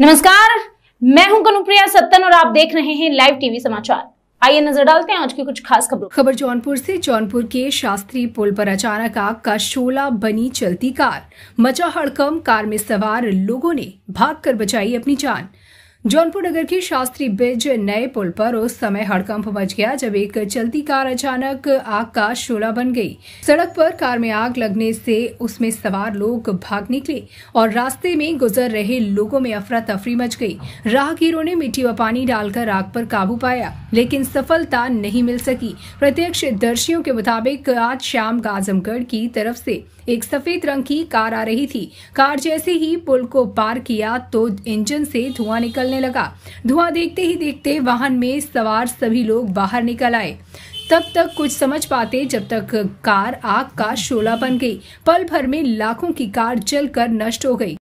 नमस्कार मैं हूं कनुप्रिया सत्तन और आप देख रहे हैं लाइव टीवी समाचार आइए नजर डालते हैं आज की कुछ खास खबरों खबर जौनपुर से जौनपुर के शास्त्री पुल पर अचानक आग का शोला बनी चलती कार मचा हड़कम कार में सवार लोगों ने भागकर बचाई अपनी जान जौनपुर नगर की शास्त्री ब्रिज नए पुल पर उस समय हड़कंप मच गया जब एक चलती कार अचानक आग का शोला बन गई सड़क पर कार में आग लगने से उसमें सवार लोग भाग निकले और रास्ते में गुजर रहे लोगों में अफरा तफरी मच गई राहगीरों ने मिट्टी व पानी डालकर आग पर काबू पाया लेकिन सफलता नहीं मिल सकी प्रत्यक्ष दर्शियों के मुताबिक आज शाम आजमगढ़ की तरफ से एक सफेद रंग की कार आ रही थी कार जैसे ही पुल को पार किया तो इंजन से धुआं निकल निकलने लगा धुआं देखते ही देखते वाहन में सवार सभी लोग बाहर निकल आए तब तक कुछ समझ पाते जब तक कार आग का शोला बन गई पल भर में लाखों की कार जलकर नष्ट हो गई